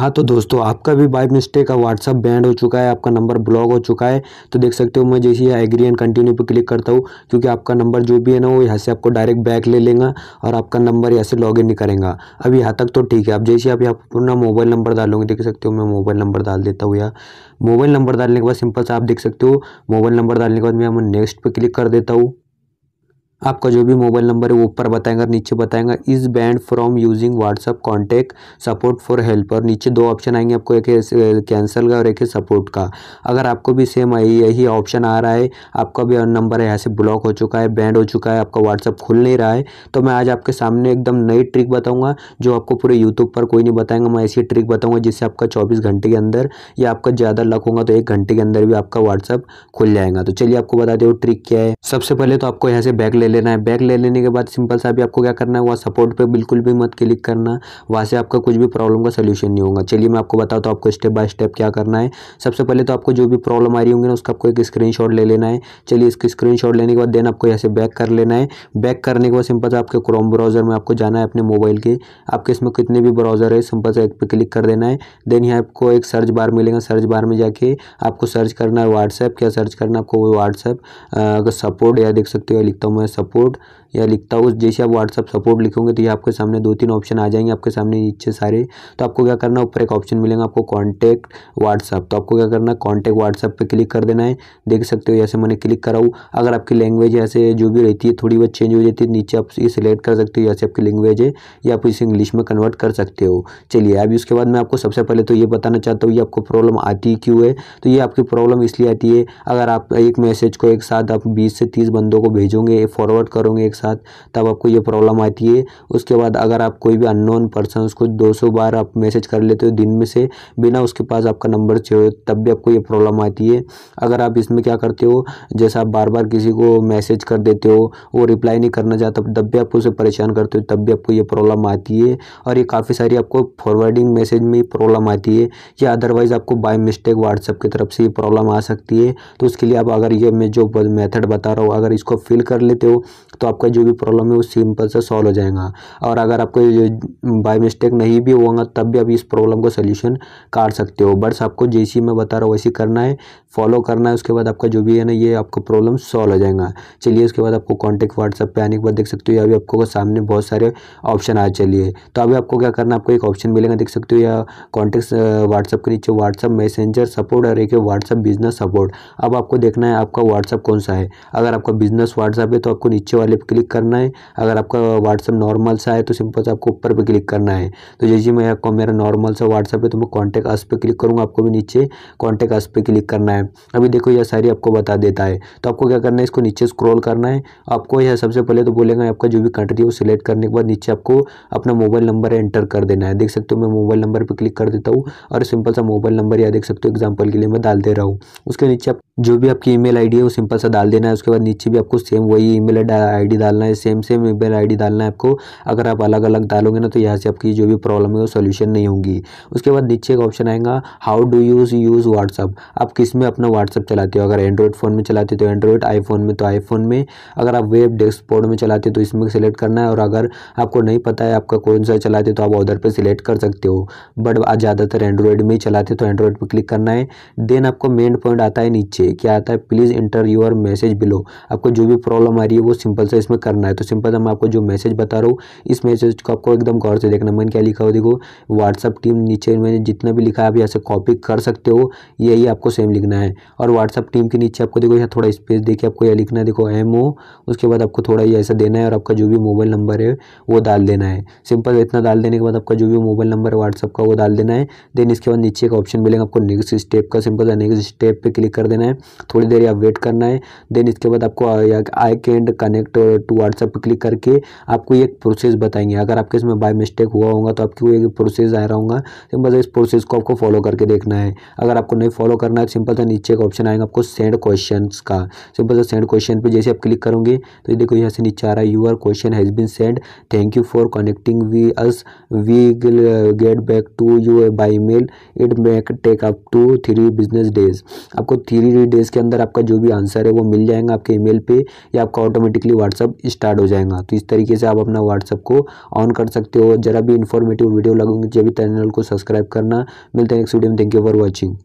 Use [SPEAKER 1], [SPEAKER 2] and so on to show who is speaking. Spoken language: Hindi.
[SPEAKER 1] हाँ तो दोस्तों आपका भी बाई मिस्टेक व्हाट्सअप बैंड हो चुका है आपका नंबर ब्लॉक हो चुका है तो देख सकते हो मैं जैसे ही एग्री एंड कंटिन्यू पर क्लिक करता हूँ क्योंकि आपका नंबर जो भी है ना वो यहाँ से आपको डायरेक्ट बैक ले लेगा और आपका नंबर यहाँ से लॉग इन नहीं करेंगे अब यहाँ तक तो ठीक है आप जैसे आप यहाँ अपना मोबाइल नंबर डालोगे देख सकते हो मैं मोबाइल नंबर डाल देता हूँ या मोबाइल नंबर डालने के बाद सिंपल से आप देख सकते हो मोबाइल नंबर डालने के बाद मैं नेक्स्ट पर क्लिक कर देता हूँ आपका जो भी मोबाइल नंबर है वो ऊपर बताएंगे और नीचे बताएंगे is banned from using WhatsApp contact support for help और नीचे दो ऑप्शन आएंगे आपको एक है कैंसिल का और एक है सपोर्ट का अगर आपको भी सेम यही ऑप्शन आ रहा है आपका भी नंबर यहाँ से ब्लॉक हो चुका है बैंड हो चुका है आपका व्हाट्सअप खुल नहीं रहा है तो मैं आज आपके सामने एकदम नई ट्रिक बताऊँगा जो आपको पूरे यूट्यूब पर कोई नहीं बताएंगा मैं ऐसी ट्रिक बताऊँगा जिससे आपका चौबीस घंटे के अंदर या आपका ज़्यादा लक होगा तो एक घंटे के अंदर भी आपका व्हाट्सअप खुल जाएगा तो चलिए आपको बता दें ट्रिक क्या है सबसे पहले तो आपको यहाँ से बैक ले लेना है बैक ले लेने के बाद सिंपल सा भी आपको क्या करना है वहाँ सपोर्ट पर बिल्कुल भी मत क्लिक करना वहाँ से आपका कुछ भी प्रॉब्लम का सोल्यूशन नहीं होगा चलिए मैं आपको बताऊँ तो आपको स्टेप बाय स्टेप क्या करना है सबसे पहले तो आपको जो भी प्रॉब्लम आ रही होंगी ना उसका आपको एक स्क्रीन ले लेना है चलिए इसके स्क्रीन लेने के बाद देन आपको यहाँ से बैक कर लेना है बैक करने के बाद सिंपल से आपके क्रोम ब्राउज़र में आपको जाना है अपने मोबाइल के आपके इसमें कितने भी ब्राउज़र है सिंपल सा एक पे क्लिक कर देना है देन यहाँ आपको एक सर्च बार मिलेगा सर्च बार में जाके आपको सर्च करना है व्हाट्सएप क्या सर्च करना है आपको व्हाट्सएप अगर सपोर्ट या देख सकते हो लिखता हूँ मैं सपोर्ट या लिखता हूँ जैसे आप व्हाट्सअप सपोर्ट लिखोगे तो ये आपके सामने दो तीन ऑप्शन आ जाएंगे आपके सामने नीचे सारे तो आपको क्या करना ऊपर एक ऑप्शन मिलेगा आपको कॉन्टैक्ट व्हाट्सअप तो आपको क्या करना कॉन्टैक्ट व्हाट्सअप पर क्लिक कर देना है देख सकते हो जैसे मैंने क्लिक करा अगर आपकी लैंग्वेज ऐसे जो भी रहती है थोड़ी बहुत चेंज हो जाती है तो नीचे आप ये सिलेक्ट कर सकते हो जैसे आपकी लैंग्वेज है या आप इसे इंग्लिश में कन्वर्ट कर सकते हो चलिए अभी उसके बाद मैं आपको सबसे पहले तो ये बताना चाहता हूँ ये आपको प्रॉब्लम आती क्यों है तो ये आपकी प्रॉब्लम इसलिए आती है अगर आप एक मैसेज को एक साथ आप बीस से तीस बंदों को भेजोगे फॉर फॉरवर्ड करोगे एक साथ तब आपको ये प्रॉब्लम आती है उसके बाद अगर आप कोई भी अननोन पर्सन उसको 200 बार आप मैसेज कर लेते हो दिन में से बिना उसके पास आपका नंबर चे तब भी आपको ये प्रॉब्लम आती है अगर आप इसमें क्या करते हो जैसे आप बार बार किसी को मैसेज कर देते हो वो रिप्लाई नहीं करना चाहता तब भी आप उसे परेशान करते हो तब भी आपको ये प्रॉब्लम आती है और ये काफ़ी सारी आपको फॉरवर्डिंग मैसेज में प्रॉब्लम आती है या अदरवाइज़ आपको बाय मिस्टेक व्हाट्सअप की तरफ से ये प्रॉब्लम आ सकती है तो उसके लिए आप अगर ये मैं जो मेथड बता रहा हूँ अगर इसको फिल कर लेते हो तो आपका जो भी प्रॉब्लम है वो सिंपल से सॉल्व हो जाएगा और अगर आपको बाई मिस्टेक नहीं भी होगा तब भी आप इस प्रॉब्लम को सोल्यूशन काट सकते हो बट्स आपको जैसी मैं बता रहा हूँ वैसी करना है फॉलो करना है उसके बाद आपका जो भी है ना ये आपको प्रॉब्लम सॉल्व हो जाएगा चलिए उसके बाद आपको कॉन्टेक्ट व्हाट्सअप पर आने के बाद देख सकते हो या अभी आपको सामने बहुत सारे ऑप्शन आ चलिए तो अभी आपको क्या करना आपको एक ऑप्शन मिलेगा देख सकते हो या कॉन्टेक्ट व्हाट्सअप के नीचे व्हाट्सअप मैसेंजर सपोर्ट और एक व्हाट्सअप बिजनेस सपोर्ट अब आपको देखना है आपका व्हाट्सअप कौन सा है अगर आपका बिजनेस व्हाट्सअप है तो आपको नीचे वाले पर क्लिक करना है अगर आपका व्हाट्सअप नॉर्मल सा है तो सिंपल से आपको ऊपर पर क्लिक करना है तो जैसे मैं आपको मेरा नॉर्मल सा व्हाट्सअप है तो मैं कॉन्टैक्ट अस पर क्लिक करूँगा आपको भी नीचे कॉन्टैक्ट अस पर क्लिक करना है अभी देखो यह सारी आपको बता देता है तो आपको क्या करना है इसको नीचे स्क्रोल करना है आपको यह सबसे पहले तो बोलेगा आपका जो भी कंट्री है वो सिलेक्ट करने के बाद नीचे आपको अपना मोबाइल नंबर एंटर कर देना है देख सकते हो मैं मोबाइल नंबर पर क्लिक कर देता हूँ और सिंपल सा मोबाइल नंबर या देख सकते हो एग्जाम्पल के लिए मैं डाल दे रहा हूँ उसके नीचे आप जो भी आपकी ईमेल आईडी है वो सिंपल सा डाल देना है उसके बाद नीचे भी आपको सेम वही ईमेल आईडी डालना है सेम सेम ईमेल आईडी डालना है आपको अगर आप अलग अलग डालोगे ना तो यहाँ से आपकी जो भी प्रॉब्लम है वो सोल्यूशन नहीं होगी उसके बाद नीचे एक ऑप्शन आएगा how do use use WhatsApp आप किस में अपना व्हाट्सअप चलाते हो अगर एंड्रॉयड फ़ोन में चलाते तो एंड्रॉयड आईफोन में तो आईफोन में अगर आप वेब डेस्कपोर्ट में चलाते हो तो इसमें सेलेक्ट करना है और अगर आपको नहीं पता है आपका कौन सा चलाते तो आप ऑर्डर पर सिलेक्ट कर सकते हो बट ज़्यादातर एंड्रॉयड में ही चलाते तो एंड्रॉयड पर क्लिक करना है देन आपको मेन पॉइंट आता है नीचे पे क्या आता है please enter your message below आपको जो भी प्रॉब्लम आ रही है वो सिंपल से इसमें करना है तो सिंपल से मैं आपको जो मैसेज बता रहा हूँ इस मैसेज को आपको एकदम गौर से देखना मैंने क्या लिखा हो देखो व्हाट्सअप टीम नीचे मैंने जितना भी लिखा है आप यहाँ से कॉपी कर सकते हो यही आपको सेम लिखना है और व्हाट्सअप टीम के नीचे आपको देखो यहाँ थोड़ा स्पेस देखिए आपको यह लिखना है देखो एम उसके बाद आपको थोड़ा ये ऐसा देना है और आपका जो भी मोबाइल नंबर है वो डाल देना है सिंपल इतना डाल देने के बाद आपका जो भी मोबाइल नंबर है व्हाट्सअप का वो डाल देना है देन इसके बाद नीचे एक ऑप्शन मिलेगा आपको नेक्स्ट स्टेप का सिंपल नेक्स्ट स्टेप पर क्लिक कर देना है थोड़ी देर आप वेट करना है देन इसके बाद आपको I can't connect to WhatsApp click करके आपको एक प्रोसेस बताएंगे अगर आपके इसमें बाय मिस्टेक हुआ होगा तो आपको एक प्रोसेस आ रहा होगा सिंपल इस प्रोसेस को आपको फॉलो करके देखना है अगर आपको नहीं फॉलो करना है सिंपल सा नीचे एक ऑप्शन आएगा आपको सेंड क्वेश्चन का सिंपल सा सेंड क्वेश्चन पर जैसे आप क्लिक करोगे तो ये देखो यहाँ से नीचे आ रहा है your question has been send thank you for connecting we us we get back to you by mail it make take up to three business days आपको थ्री थ्री डेज़ के अंदर आपका जो भी आंसर है वो मिल जाएगा आपके ईमेल पे या आपका ऑटोमेटिकली व्हाट्सअप स्टार्ट हो जाएगा तो इस तरीके से आप अपना व्हाट्सअप को ऑन कर सकते हो जरा भी इन्फॉर्मेटिव वीडियो लगूंगी जब भी चैनल को सब्सक्राइब करना मिलते हैं नेक्स्ट वीडियो में थैंक यू फॉर वॉचिंग